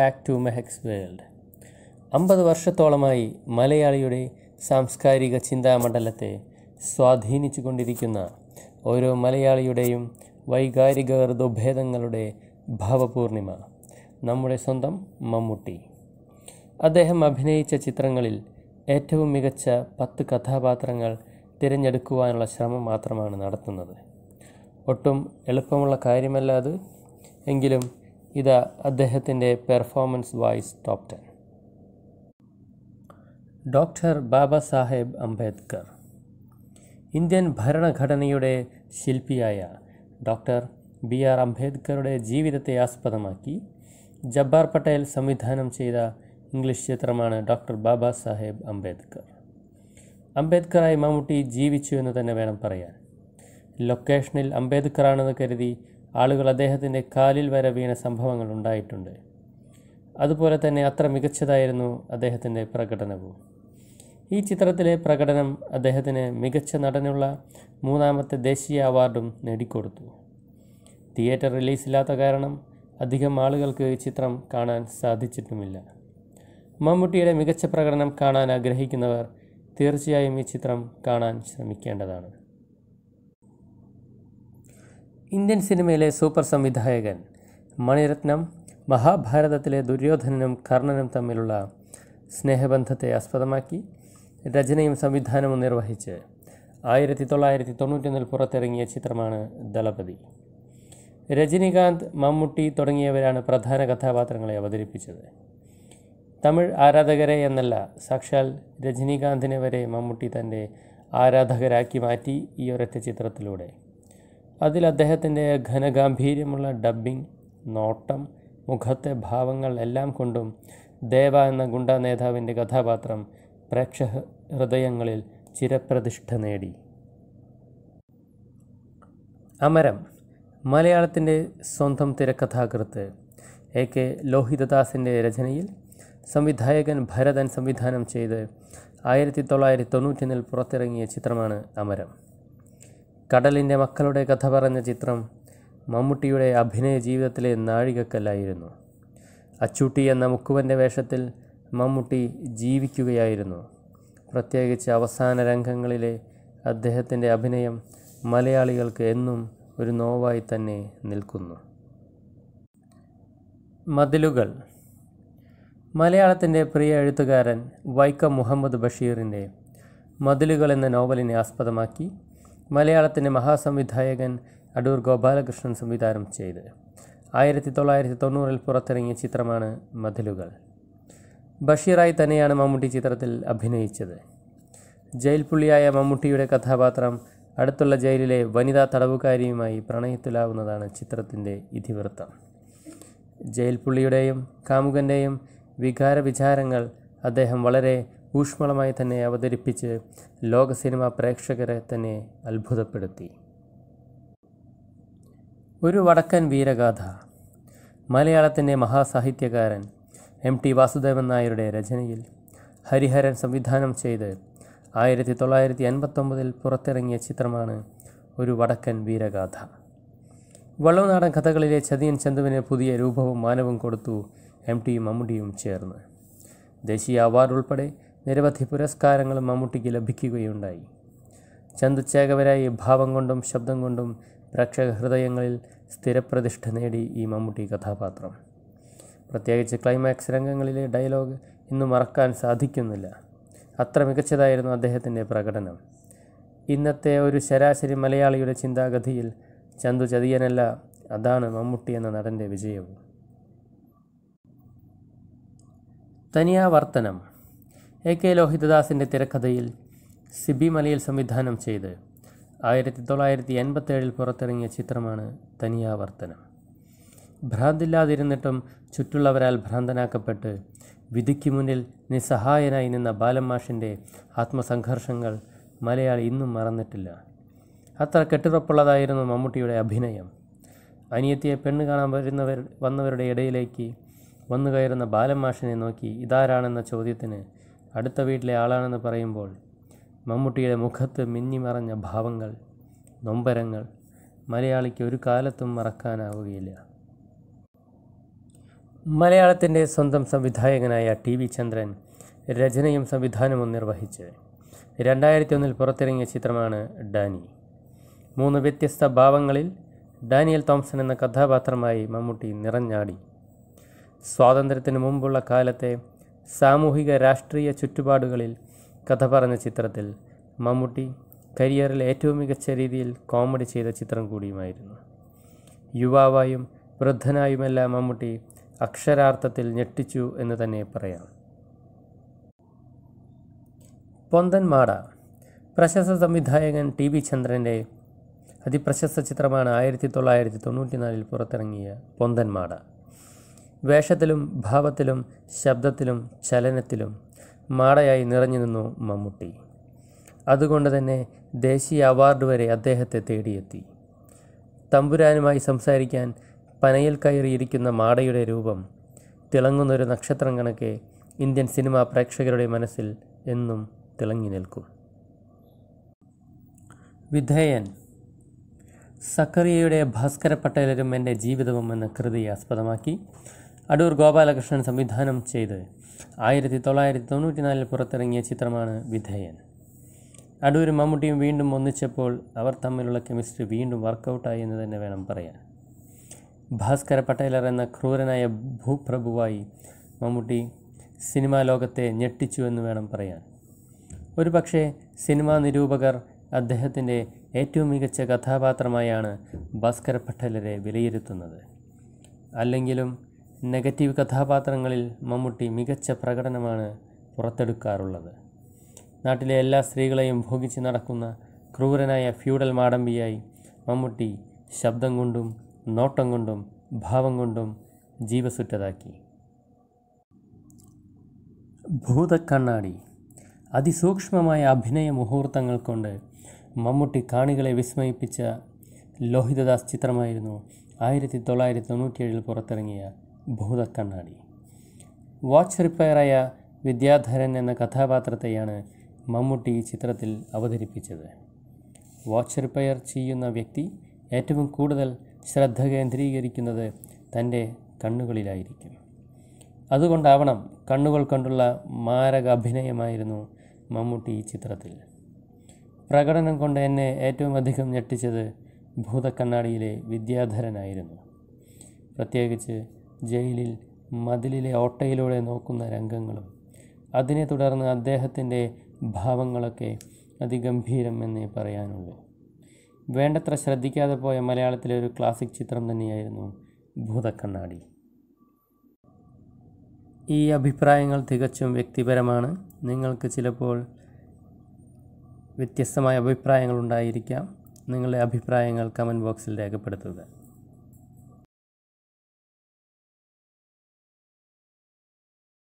back to മെഹക്സ് world അമ്പത് വർഷത്തോളമായി മലയാളിയുടെ സാംസ്കാരിക ചിന്താമണ്ഡലത്തെ സ്വാധീനിച്ചു കൊണ്ടിരിക്കുന്ന ഓരോ മലയാളിയുടെയും വൈകാരിക ഹൃദുഭേദങ്ങളുടെ ഭാവപൂർണിമ നമ്മുടെ സ്വന്തം മമ്മൂട്ടി അദ്ദേഹം അഭിനയിച്ച ചിത്രങ്ങളിൽ ഏറ്റവും മികച്ച പത്ത് കഥാപാത്രങ്ങൾ തിരഞ്ഞെടുക്കുവാനുള്ള ശ്രമം മാത്രമാണ് നടത്തുന്നത് ഒട്ടും എളുപ്പമുള്ള കാര്യമല്ല അത് എങ്കിലും ഇത് അദ്ദേഹത്തിൻ്റെ performance wise top ten doctor Baba Saheb Ambedkar Indian ഭരണഘടനയുടെ ശില്പിയായ ഡോക്ടർ ബി ആർ അംബേദ്കറുടെ ജീവിതത്തെ ആസ്പദമാക്കി ജബ്ബാർ പട്ടേൽ സംവിധാനം ചെയ്ത ഇംഗ്ലീഷ് ചിത്രമാണ് ഡോക്ടർ ബാബ സാഹേബ് അംബേദ്കർ അംബേദ്കറായി മമ്മൂട്ടി ജീവിച്ചു എന്ന് തന്നെ വേണം പറയാൻ ലൊക്കേഷനിൽ അംബേദ്കറാണെന്ന് കരുതി ആളുകൾ അദ്ദേഹത്തിൻ്റെ കാലിൽ വരെ വീണ സംഭവങ്ങൾ ഉണ്ടായിട്ടുണ്ട് അതുപോലെ തന്നെ അത്ര മികച്ചതായിരുന്നു അദ്ദേഹത്തിൻ്റെ പ്രകടനവും ഈ ചിത്രത്തിലെ പ്രകടനം അദ്ദേഹത്തിന് മികച്ച നടനുള്ള മൂന്നാമത്തെ ദേശീയ അവാർഡും നേടിക്കൊടുത്തു തിയേറ്റർ റിലീസില്ലാത്ത കാരണം അധികം ആളുകൾക്ക് ഈ ചിത്രം കാണാൻ സാധിച്ചിട്ടുമില്ല മമ്മൂട്ടിയുടെ മികച്ച പ്രകടനം കാണാൻ ആഗ്രഹിക്കുന്നവർ തീർച്ചയായും ഈ ചിത്രം കാണാൻ ശ്രമിക്കേണ്ടതാണ് ഇന്ത്യൻ സിനിമയിലെ സൂപ്പർ സംവിധായകൻ മണിരത്നം മഹാഭാരതത്തിലെ ദുര്യോധനനും കർണനും തമ്മിലുള്ള സ്നേഹബന്ധത്തെ ആസ്പദമാക്കി രചനയും സംവിധാനവും നിർവഹിച്ച് ആയിരത്തി തൊള്ളായിരത്തി തൊണ്ണൂറ്റൊന്നിൽ പുറത്തിറങ്ങിയ ചിത്രമാണ് ദളപതി രജനികാന്ത് മമ്മൂട്ടി തുടങ്ങിയവരാണ് പ്രധാന കഥാപാത്രങ്ങളെ അവതരിപ്പിച്ചത് തമിഴ് ആരാധകരെ എന്നല്ല സാക്ഷാൽ രജനീകാന്തിനെ വരെ മമ്മൂട്ടി തൻ്റെ ആരാധകരാക്കി മാറ്റി ഈ ഒരൊറ്റ ചിത്രത്തിലൂടെ അതിൽ അദ്ദേഹത്തിൻ്റെ ഘനഗാംഭീര്യമുള്ള ഡബ്ബിംഗ് നോട്ടം മുഖത്തെ ഭാവങ്ങൾ എല്ലാം കൊണ്ടും ദേവ എന്ന ഗുണ്ടാ നേതാവിൻ്റെ കഥാപാത്രം പ്രേക്ഷക ഹൃദയങ്ങളിൽ ചിരപ്രതിഷ്ഠ നേടി അമരം മലയാളത്തിൻ്റെ സ്വന്തം തിരക്കഥാകൃത്ത് എ കെ ലോഹിതദാസിൻ്റെ രചനയിൽ സംവിധായകൻ ഭരതൻ സംവിധാനം ചെയ്ത് ആയിരത്തി തൊള്ളായിരത്തി തൊണ്ണൂറ്റൊന്നിൽ പുറത്തിറങ്ങിയ ചിത്രമാണ് അമരം കടലിൻ്റെ മക്കളുടെ കഥ പറഞ്ഞ ചിത്രം മമ്മൂട്ടിയുടെ അഭിനയ ജീവിതത്തിലെ നാഴികക്കല്ലായിരുന്നു അച്ചൂട്ടി എന്ന മുക്കുവൻ്റെ വേഷത്തിൽ മമ്മൂട്ടി ജീവിക്കുകയായിരുന്നു പ്രത്യേകിച്ച് അവസാന രംഗങ്ങളിലെ അദ്ദേഹത്തിൻ്റെ അഭിനയം മലയാളികൾക്ക് എന്നും ഒരു നോവായി തന്നെ നിൽക്കുന്നു മതിലുകൾ മലയാളത്തിൻ്റെ പ്രിയ എഴുത്തുകാരൻ വൈക്കം മുഹമ്മദ് ബഷീറിൻ്റെ മതിലുകൾ എന്ന നോവലിനെ ആസ്പദമാക്കി മലയാളത്തിൻ്റെ മഹാസംവിധായകൻ അടൂർ ഗോപാലകൃഷ്ണൻ സംവിധാനം ചെയ്ത് ആയിരത്തി തൊള്ളായിരത്തി തൊണ്ണൂറിൽ പുറത്തിറങ്ങിയ ചിത്രമാണ് മതിലുകൾ ബഷീറായി തന്നെയാണ് മമ്മൂട്ടി ചിത്രത്തിൽ അഭിനയിച്ചത് ജയിൽ പുള്ളിയായ മമ്മൂട്ടിയുടെ കഥാപാത്രം അടുത്തുള്ള ജയിലിലെ വനിതാ തടവുകാരിയുമായി പ്രണയത്തിലാവുന്നതാണ് ചിത്രത്തിൻ്റെ ഇതിവൃത്തം ജയിൽ പുള്ളിയുടെയും കാമുകൻ്റെയും വികാര വിചാരങ്ങൾ അദ്ദേഹം വളരെ ഊഷ്മളമായി തന്നെ അവതരിപ്പിച്ച് ലോക സിനിമ പ്രേക്ഷകരെ തന്നെ അത്ഭുതപ്പെടുത്തി ഒരു വടക്കൻ വീരഗാഥ മലയാളത്തിൻ്റെ മഹാസാഹിത്യകാരൻ എം ടി വാസുദേവൻ നായരുടെ രചനയിൽ ഹരിഹരൻ സംവിധാനം ചെയ്ത് ആയിരത്തി തൊള്ളായിരത്തി അൻപത്തൊമ്പതിൽ പുറത്തിറങ്ങിയ ചിത്രമാണ് ഒരു വടക്കൻ വീരഗാഥ വള്ളനാടൻ കഥകളിലെ ചതിയൻ ചന്തുവിന് പുതിയ രൂപവും മാനവും കൊടുത്തു എം ടി മമ്മൂട്ടിയും ചേർന്ന് ദേശീയ അവാർഡ് ഉൾപ്പെടെ നിരവധി പുരസ്കാരങ്ങളും മമ്മൂട്ടിക്ക് ലഭിക്കുകയുണ്ടായി ചന്തുച്ചേകവരായി ഭാവം കൊണ്ടും ശബ്ദം കൊണ്ടും പ്രേക്ഷക ഹൃദയങ്ങളിൽ സ്ഥിരപ്രതിഷ്ഠ നേടി ഈ മമ്മൂട്ടി കഥാപാത്രം പ്രത്യേകിച്ച് ക്ലൈമാക്സ് രംഗങ്ങളിലെ ഡയലോഗ് ഇന്നും മറക്കാൻ സാധിക്കുന്നില്ല അത്ര മികച്ചതായിരുന്നു അദ്ദേഹത്തിൻ്റെ പ്രകടനം ഇന്നത്തെ ഒരു ശരാശരി മലയാളിയുടെ ചിന്താഗതിയിൽ ചന്തു ചതിയനല്ല അതാണ് മമ്മൂട്ടി എന്ന നടൻ്റെ വിജയവും തനിയാവർത്തനം എ കെ ലോഹിതദാസിൻ്റെ തിരക്കഥയിൽ സിബി മലയിൽ സംവിധാനം ചെയ്ത് ആയിരത്തി തൊള്ളായിരത്തി എൺപത്തേഴിൽ പുറത്തിറങ്ങിയ ചിത്രമാണ് തനിയാവർത്തനം ഭ്രാന്തില്ലാതിരുന്നിട്ടും ചുറ്റുള്ളവരാൽ ഭ്രാന്തനാക്കപ്പെട്ട് വിധിക്ക് മുന്നിൽ നിസ്സഹായനായി നിന്ന ബാലമാഷിൻ്റെ ആത്മസംഘർഷങ്ങൾ മലയാളി ഇന്നും മറന്നിട്ടില്ല അത്ര കെട്ടുറപ്പുള്ളതായിരുന്നു മമ്മൂട്ടിയുടെ അഭിനയം അനിയത്തിയെ പെണ്ണ് കാണാൻ വരുന്നവർ വന്നവരുടെ ഇടയിലേക്ക് വന്നു കയറുന്ന ബാലമാഷിനെ നോക്കി ഇതാരാണെന്ന ചോദ്യത്തിന് അടുത്ത വീട്ടിലെ ആളാണെന്ന് പറയുമ്പോൾ മമ്മൂട്ടിയുടെ മുഖത്ത് മറഞ്ഞ ഭാവങ്ങൾ നൊമ്പരങ്ങൾ മലയാളിക്ക് ഒരു കാലത്തും മറക്കാനാവുകയില്ല മലയാളത്തിൻ്റെ സ്വന്തം സംവിധായകനായ ടി വി ചന്ദ്രൻ രചനയും സംവിധാനവും നിർവഹിച്ച് രണ്ടായിരത്തി ഒന്നിൽ പുറത്തിറങ്ങിയ ചിത്രമാണ് ഡാനി മൂന്ന് വ്യത്യസ്ത ഭാവങ്ങളിൽ ഡാനിയൽ തോംസൺ എന്ന കഥാപാത്രമായി മമ്മൂട്ടി നിറഞ്ഞാടി സ്വാതന്ത്ര്യത്തിന് മുമ്പുള്ള കാലത്തെ സാമൂഹിക രാഷ്ട്രീയ ചുറ്റുപാടുകളിൽ കഥ പറഞ്ഞ ചിത്രത്തിൽ മമ്മൂട്ടി കരിയറിൽ ഏറ്റവും മികച്ച രീതിയിൽ കോമഡി ചെയ്ത ചിത്രം കൂടിയുമായിരുന്നു യുവാവായും വൃദ്ധനായുമെല്ലാം മമ്മൂട്ടി അക്ഷരാർത്ഥത്തിൽ ഞെട്ടിച്ചു എന്ന് തന്നെ പറയാം പൊന്തൻ മാട പ്രശസ്ത സംവിധായകൻ ടി വി ചന്ദ്രൻ്റെ അതിപ്രശസ്ത ചിത്രമാണ് ആയിരത്തി തൊള്ളായിരത്തി തൊണ്ണൂറ്റിനാലിൽ പുറത്തിറങ്ങിയ പൊന്തൻ മാട വേഷത്തിലും ഭാവത്തിലും ശബ്ദത്തിലും ചലനത്തിലും മാടയായി നിറഞ്ഞു നിന്നു മമ്മൂട്ടി അതുകൊണ്ട് തന്നെ ദേശീയ അവാർഡ് വരെ അദ്ദേഹത്തെ തേടിയെത്തി തമ്പുരാനുമായി സംസാരിക്കാൻ പനയിൽ കയറിയിരിക്കുന്ന മാടയുടെ രൂപം തിളങ്ങുന്നൊരു നക്ഷത്രം കണക്കെ ഇന്ത്യൻ സിനിമാ പ്രേക്ഷകരുടെ മനസ്സിൽ എന്നും തിളങ്ങി നിൽക്കും വിധേയൻ സക്കറിയയുടെ ഭാസ്കര പട്ടേലരും എൻ്റെ ജീവിതവും എന്ന കൃതി ആസ്പദമാക്കി അടൂർ ഗോപാലകൃഷ്ണൻ സംവിധാനം ചെയ്ത് ആയിരത്തി തൊള്ളായിരത്തി നാലിൽ പുറത്തിറങ്ങിയ ചിത്രമാണ് വിധേയൻ അടൂരും മമ്മൂട്ടിയും വീണ്ടും ഒന്നിച്ചപ്പോൾ അവർ തമ്മിലുള്ള കെമിസ്ട്രി വീണ്ടും വർക്കൗട്ടായി എന്ന് തന്നെ വേണം പറയാൻ ഭാസ്കര പട്ടേലർ എന്ന ക്രൂരനായ ഭൂപ്രഭുവായി മമ്മൂട്ടി സിനിമാ ലോകത്തെ ഞെട്ടിച്ചു എന്ന് വേണം പറയാൻ ഒരു പക്ഷേ സിനിമാ നിരൂപകർ അദ്ദേഹത്തിൻ്റെ ഏറ്റവും മികച്ച കഥാപാത്രമായാണ് ഭാസ്കര പട്ടേലരെ വിലയിരുത്തുന്നത് അല്ലെങ്കിലും നെഗറ്റീവ് കഥാപാത്രങ്ങളിൽ മമ്മൂട്ടി മികച്ച പ്രകടനമാണ് പുറത്തെടുക്കാറുള്ളത് നാട്ടിലെ എല്ലാ സ്ത്രീകളെയും ഭോഗിച്ച് നടക്കുന്ന ക്രൂരനായ ഫ്യൂഡൽ മാടമ്പിയായി മമ്മൂട്ടി ശബ്ദം കൊണ്ടും നോട്ടം കൊണ്ടും ഭാവം കൊണ്ടും ജീവസുറ്റതാക്കി ഭൂതക്കണ്ണാടി അതിസൂക്ഷ്മമായ അഭിനയ മുഹൂർത്തങ്ങൾ കൊണ്ട് മമ്മൂട്ടി കാണികളെ വിസ്മയിപ്പിച്ച ലോഹിതദാസ് ചിത്രമായിരുന്നു ആയിരത്തി തൊള്ളായിരത്തി തൊണ്ണൂറ്റിയേഴിൽ പുറത്തിറങ്ങിയ കണ്ണാടി വാച്ച് റിപ്പയറായ വിദ്യാധരൻ എന്ന കഥാപാത്രത്തെയാണ് മമ്മൂട്ടി ഈ ചിത്രത്തിൽ അവതരിപ്പിച്ചത് വാച്ച് റിപ്പയർ ചെയ്യുന്ന വ്യക്തി ഏറ്റവും കൂടുതൽ ശ്രദ്ധ കേന്ദ്രീകരിക്കുന്നത് തൻ്റെ കണ്ണുകളിലായിരിക്കും അതുകൊണ്ടാവണം കണ്ണുകൾ കൊണ്ടുള്ള മാരക അഭിനയമായിരുന്നു മമ്മൂട്ടി ഈ ചിത്രത്തിൽ പ്രകടനം കൊണ്ട് എന്നെ ഏറ്റവും അധികം ഞെട്ടിച്ചത് ഭൂതക്കണ്ണാടിയിലെ വിദ്യാധരനായിരുന്നു പ്രത്യേകിച്ച് ജയിലിൽ മതിലിലെ ഓട്ടയിലൂടെ നോക്കുന്ന രംഗങ്ങളും അതിനെ തുടർന്ന് അദ്ദേഹത്തിൻ്റെ ഭാവങ്ങളൊക്കെ അതിഗംഭീരം എന്നേ പറയാനുള്ളൂ വേണ്ടത്ര ശ്രദ്ധിക്കാതെ പോയ മലയാളത്തിലെ ഒരു ക്ലാസിക് ചിത്രം തന്നെയായിരുന്നു ഭൂതക്കണ്ണാടി ഈ അഭിപ്രായങ്ങൾ തികച്ചും വ്യക്തിപരമാണ് നിങ്ങൾക്ക് ചിലപ്പോൾ വ്യത്യസ്തമായ അഭിപ്രായങ്ങൾ ഉണ്ടായിരിക്കാം നിങ്ങളുടെ അഭിപ്രായങ്ങൾ കമൻറ്റ് ബോക്സിൽ രേഖപ്പെടുത്തുക